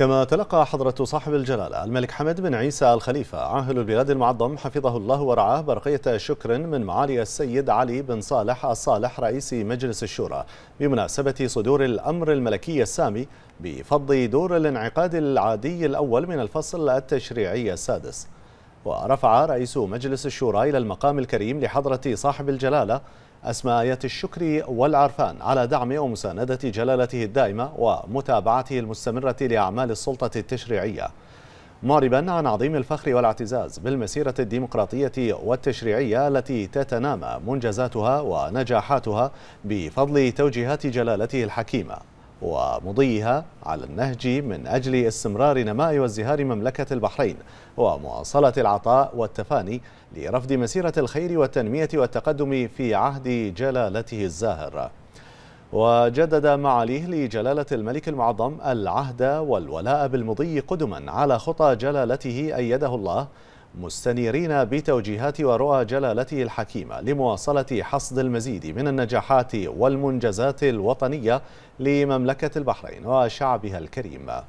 كما تلقى حضرة صاحب الجلالة الملك حمد بن عيسى الخليفة عاهل البلاد المعظم حفظه الله ورعاه برقية شكر من معالي السيد علي بن صالح الصالح رئيس مجلس الشورى بمناسبة صدور الأمر الملكي السامي بفض دور الانعقاد العادي الأول من الفصل التشريعي السادس ورفع رئيس مجلس الشورى إلى المقام الكريم لحضرة صاحب الجلالة أسماء الشكر والعرفان على دعم ومساندة جلالته الدائمة ومتابعته المستمرة لأعمال السلطة التشريعية معربا عن عظيم الفخر والاعتزاز بالمسيرة الديمقراطية والتشريعية التي تتنامى منجزاتها ونجاحاتها بفضل توجيهات جلالته الحكيمة ومضيها على النهج من أجل استمرار نماء وازدهار مملكة البحرين ومواصلة العطاء والتفاني لرفض مسيرة الخير والتنمية والتقدم في عهد جلالته الزاهر وجدد معاليه لجلالة الملك المعظم العهد والولاء بالمضي قدما على خطى جلالته أيده الله مستنيرين بتوجيهات ورؤى جلالته الحكيمة لمواصلة حصد المزيد من النجاحات والمنجزات الوطنية لمملكة البحرين وشعبها الكريم